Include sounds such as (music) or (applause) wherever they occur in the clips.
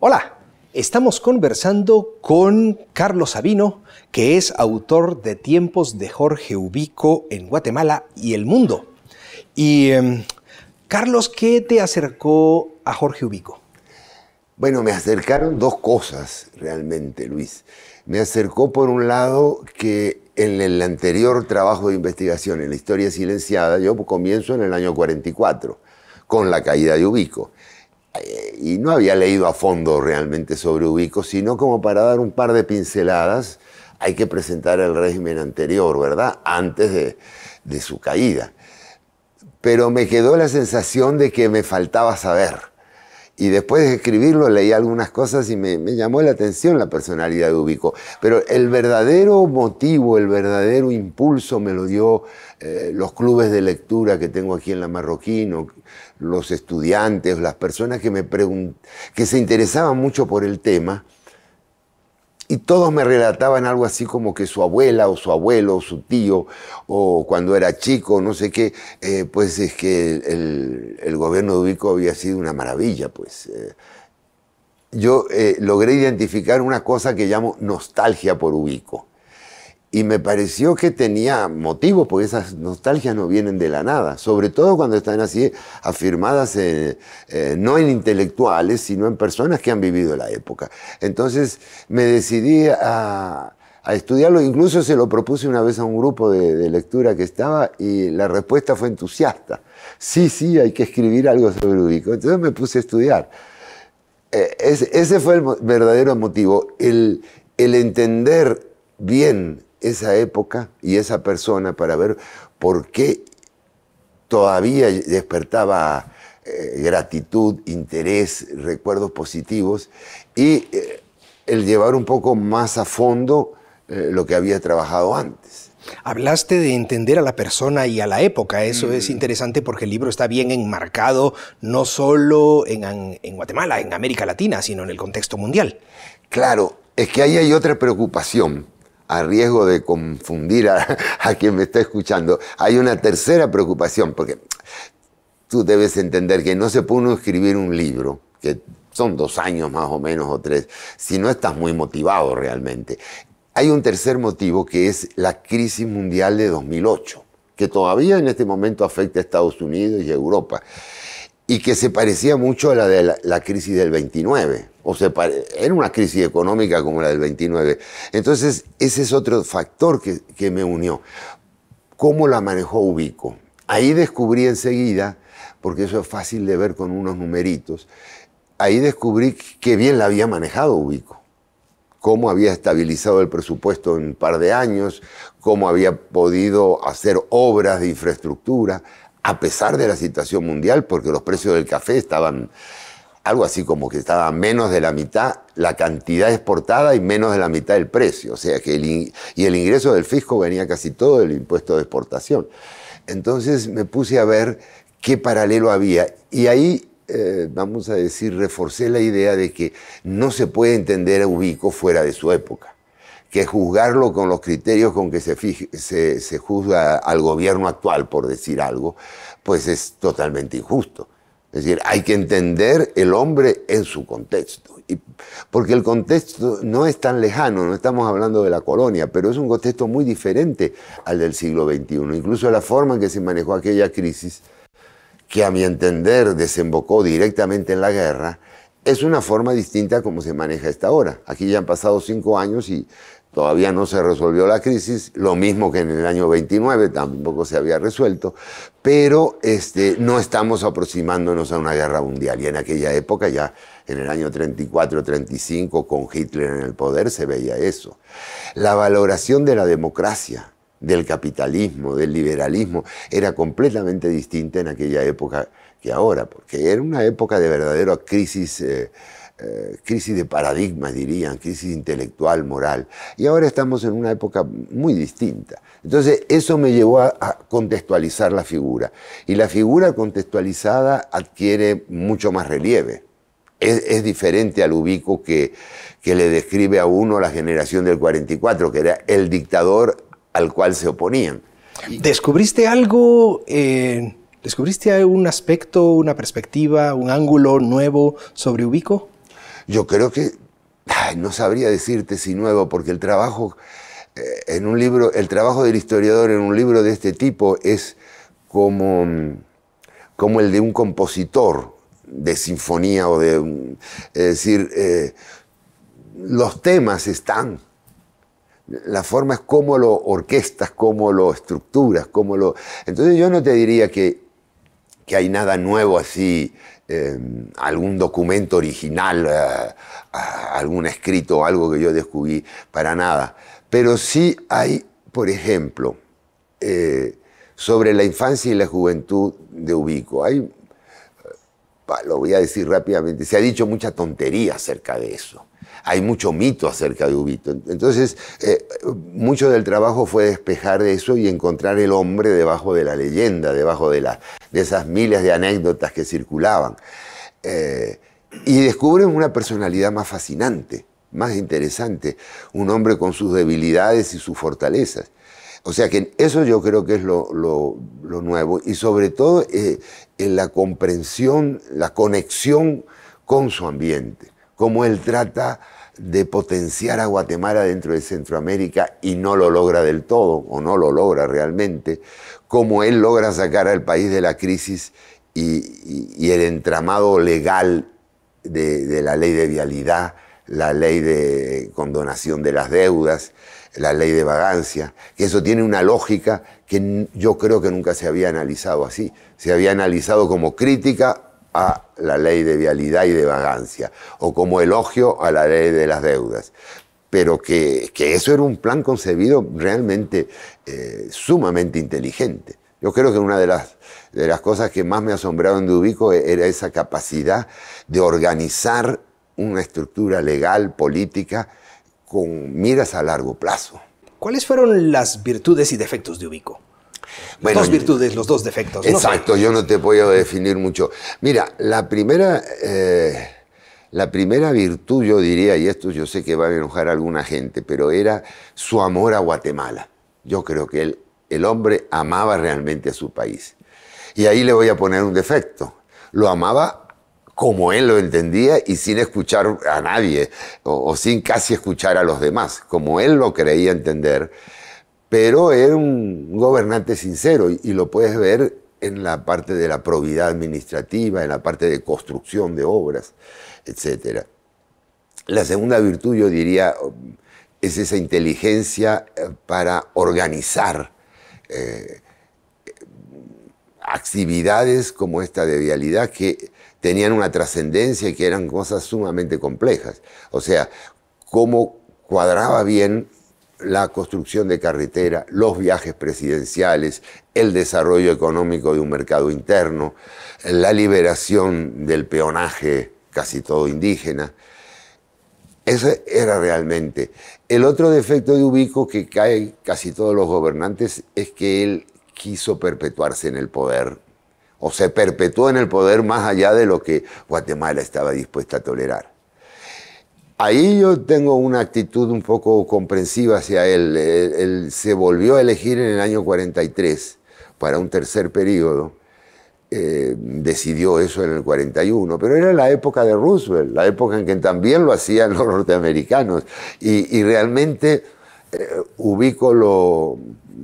Hola, estamos conversando con Carlos Sabino, que es autor de Tiempos de Jorge Ubico en Guatemala y el mundo. Y em, Carlos, ¿qué te acercó a Jorge Ubico? Bueno, me acercaron dos cosas realmente, Luis. Me acercó por un lado que en el anterior trabajo de investigación, en la historia silenciada, yo comienzo en el año 44, con la caída de Ubico y no había leído a fondo realmente sobre Ubico, sino como para dar un par de pinceladas, hay que presentar el régimen anterior, ¿verdad? Antes de, su caída. Pero me quedó la sensación de que me faltaba saber. Y después de escribirlo leí algunas cosas y me, llamó la atención la personalidad de Ubico. Pero el verdadero motivo, el verdadero impulso me lo dio eh, los clubes de lectura que tengo aquí en la Marroquino, los estudiantes, las personas que, me que se interesaban mucho por el tema, y todos me relataban algo así como que su abuela o su abuelo o su tío, o cuando era chico, no sé qué, eh, pues es que el, gobierno de Ubico había sido una maravilla, pues. Eh. yo eh, logré identificar una cosa que llamo nostalgia por Ubico y me pareció que tenía motivos, porque esas nostalgias no vienen de la nada, sobre todo cuando están así afirmadas eh, eh, no en intelectuales, sino en personas que han vivido la época. Entonces me decidí a, estudiarlo, incluso se lo propuse una vez a un grupo de, lectura que estaba y la respuesta fue entusiasta. Sí, sí, hay que escribir algo sobre Ubico. Entonces me puse a estudiar. Eh, ese, fue el verdadero motivo, el entender bien esa época y esa persona para ver por qué todavía despertaba eh, gratitud, interés, recuerdos positivos y eh, el llevar un poco más a fondo eh, lo que había trabajado antes. Hablaste de entender a la persona y a la época. Eso es mm. interesante porque el libro está bien enmarcado no solo en, en, Guatemala, en América Latina, sino en el contexto mundial. Claro, es que ahí hay otra preocupación a riesgo de confundir (laughs) a, quien me está escuchando, hay una tercera preocupación, porque tú debes entender que no se puede uno escribir un libro, que son dos años más o menos o tres, si no estás muy motivado realmente. Hay un tercer motivo que es la crisis mundial de 2008, que todavía en este momento afecta a Estados Unidos y Europa y que se parecía mucho a la de la, crisis del 29, o sea, era una crisis económica como la del 29. Entonces, ese es otro factor que, me unió. ¿Cómo la manejó Ubico? Ahí descubrí enseguida, porque eso es fácil de ver con unos numeritos, ahí descubrí qué bien la había manejado Ubico, cómo había estabilizado el presupuesto en un par de años, cómo había podido hacer obras de infraestructura, a pesar de la situación mundial, porque los precios del café estaban algo así como que estaba menos de la mitad la cantidad exportada y menos de la mitad del precio. O sea que el, y el ingreso del fisco venía casi todo del impuesto de exportación. Entonces me puse a ver qué paralelo había. Y ahí, eh, vamos a decir, reforcé la idea de que no se puede entender a Ubico fuera de su época que juzgarlo con los criterios con que se, juzga al gobierno actual, por decir algo, pues es totalmente injusto. Es decir, hay que entender el hombre en su contexto. Y, porque el contexto no es tan lejano, no estamos hablando de la colonia, pero es un contexto muy diferente al del siglo XXI. Incluso la forma en que se manejó aquella crisis, que a mi entender desembocó directamente en la guerra, es una forma distinta como se maneja esta hora. Aquí ya han pasado cinco años y Todavía no se resolvió la crisis, lo mismo que en el año 29 tampoco se había resuelto, pero este, no estamos aproximándonos a una guerra mundial. Y en aquella época, ya en el año 34-35, con Hitler en el poder, se veía eso. La valoración de la democracia, del capitalismo, del liberalismo, era completamente distinta en aquella época que ahora, porque era una época de verdadera crisis. Eh, eh, crisis de paradigmas, dirían, crisis intelectual, moral. Y ahora estamos en una época muy distinta. Entonces, eso me llevó a, contextualizar la figura. Y la figura contextualizada adquiere mucho más relieve. Es, diferente al ubico que, que le describe a uno la generación del 44, que era el dictador al cual se oponían. ¿Descubriste algo? Eh, ¿Descubriste un aspecto, una perspectiva, un ángulo nuevo sobre Ubico? Yo creo que, no sabría decirte si nuevo, porque el trabajo eh, en un libro, el trabajo del historiador en un libro de este tipo es como, como el de un compositor de sinfonía o de, es decir, eh, los temas están. La forma es cómo lo orquestas, cómo lo estructuras, cómo lo... Entonces yo no te diría que, que hay nada nuevo así Em, algún documento original, eh, algún escrito, algo que yo descubrí, para nada. Pero sí hay, por ejemplo, eh, sobre la infancia y la juventud de Ubico, hay lo voy a decir rápidamente, se ha dicho mucha tontería acerca de eso. Hay mucho mito acerca de Ubito. Entonces, eh, mucho del trabajo fue despejar eso y encontrar el hombre debajo de la leyenda, debajo de, esas miles de anécdotas que circulaban. Eh, y descubren una personalidad más fascinante, más interesante, un hombre con sus debilidades y sus fortalezas. O sea que eso yo creo que es lo, nuevo y sobre todo eh, en la comprensión, la conexión con su ambiente, cómo él trata de potenciar a Guatemala dentro de Centroamérica y no lo logra del todo, o no lo logra realmente, cómo él logra sacar al país de la crisis y, el entramado legal de, de la ley de vialidad, la ley de condonación de las deudas, la ley de vagancia, que eso tiene una lógica que yo creo que nunca se había analizado así. Se había analizado como crítica a la ley de vialidad y de vagancia, o como elogio a la ley de las deudas. Pero que, eso era un plan concebido realmente eh, sumamente inteligente. Yo creo que una de las, de las cosas que más me asombraron de Ubico e, era esa capacidad de organizar una estructura legal, política, con miras a largo plazo. ¿Cuáles fueron las virtudes y defectos de Ubico? dos virtudes, los dos defectos. Exacto, yo no te voy a definir mucho. Mira, la primera, eh, la primera virtud, yo diría, y esto yo sé que va a enojar a alguna gente, pero era su amor a Guatemala. Yo creo que el, el hombre amaba realmente a su país. Y ahí le voy a poner un defecto. Lo amaba como él lo entendía y sin escuchar a nadie o, sin casi escuchar a los demás, como él lo creía entender. Pero era un gobernante sincero y, lo puedes ver en la parte de la probidad administrativa, en la parte de construcción de obras, etc. La segunda virtud, yo diría, es esa inteligencia eh, para organizar eh, actividades como esta de vialidad que tenían una trascendencia y que eran cosas sumamente complejas. O sea, cómo cuadraba bien la construcción de carretera, los viajes presidenciales, el desarrollo económico de un mercado interno, la liberación del peonaje casi todo indígena. Ese era realmente. El otro defecto de Ubico que cae casi todos los gobernantes es que él quiso perpetuarse en el poder o se perpetuó en el poder más allá de lo que Guatemala estaba dispuesta a tolerar. Ahí yo tengo una actitud un poco comprensiva hacia él. Él, se volvió a elegir en el año 43 para un tercer periodo. Eh, decidió eso en el 41, pero era la época de Roosevelt, la época en que también lo hacían los norteamericanos. y realmente eh, ubico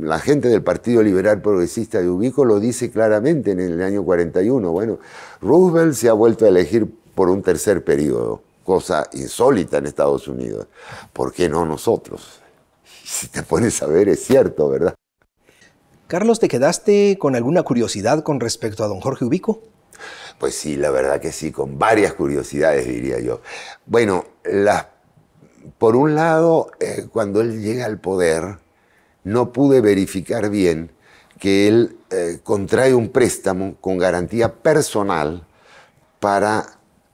la gente del Partido Liberal Progresista de Ubico, lo dice claramente en el año 41, bueno, Roosevelt se ha vuelto a elegir por un tercer periodo, cosa insólita en Estados Unidos. ¿Por qué no nosotros? Si te pones a ver, es cierto, ¿verdad? Carlos, ¿te quedaste con alguna curiosidad con respecto a don Jorge Ubico? Pues sí, la verdad que sí, con varias curiosidades diría yo. Bueno, las por un lado, eh, cuando él llega al poder, no pude verificar bien que él eh, contrae un préstamo con garantía personal para,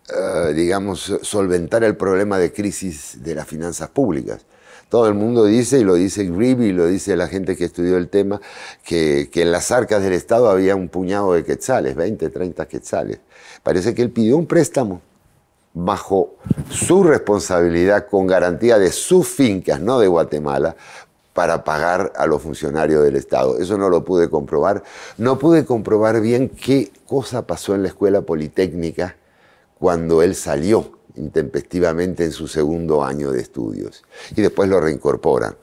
eh, digamos, solventar el problema de crisis de las finanzas públicas. Todo el mundo dice, y lo dice Griby, y lo dice la gente que estudió el tema, que, que, en las arcas del Estado había un puñado de quetzales, 20, 30 quetzales. Parece que él pidió un préstamo bajo su responsabilidad con garantía de sus fincas, no de Guatemala, para pagar a los funcionarios del Estado. Eso no lo pude comprobar. No pude comprobar bien qué cosa pasó en la escuela politécnica cuando él salió intempestivamente en su segundo año de estudios y después lo reincorporan.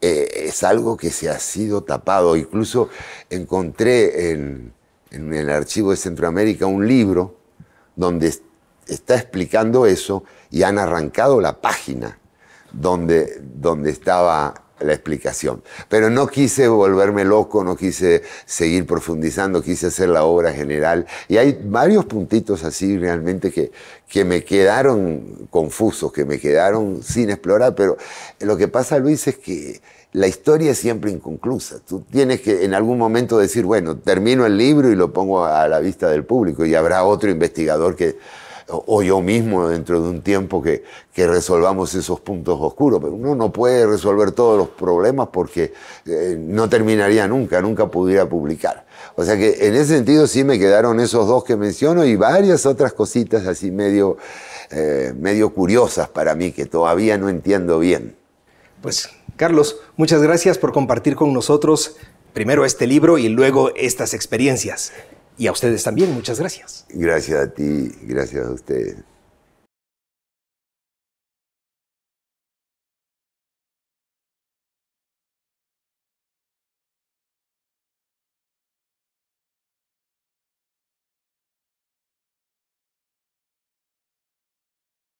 Eh, es algo que se ha sido tapado. Incluso encontré en, en el archivo de Centroamérica un libro donde está explicando eso y han arrancado la página donde, donde estaba la explicación. Pero no quise volverme loco, no quise seguir profundizando, quise hacer la obra general. Y hay varios puntitos así realmente que, que me quedaron confusos, que me quedaron sin explorar. Pero lo que pasa, Luis, es que la historia es siempre inconclusa. Tú tienes que en algún momento decir, bueno, termino el libro y lo pongo a la vista del público y habrá otro investigador que o, yo mismo dentro de un tiempo que, resolvamos esos puntos oscuros. Pero uno no puede resolver todos los problemas porque eh, no terminaría nunca, nunca pudiera publicar. O sea que en ese sentido sí me quedaron esos dos que menciono y varias otras cositas así medio, eh, medio curiosas para mí que todavía no entiendo bien. Pues Carlos, muchas gracias por compartir con nosotros primero este libro y luego estas experiencias. Y a ustedes también, muchas gracias. Gracias a ti, gracias a ustedes.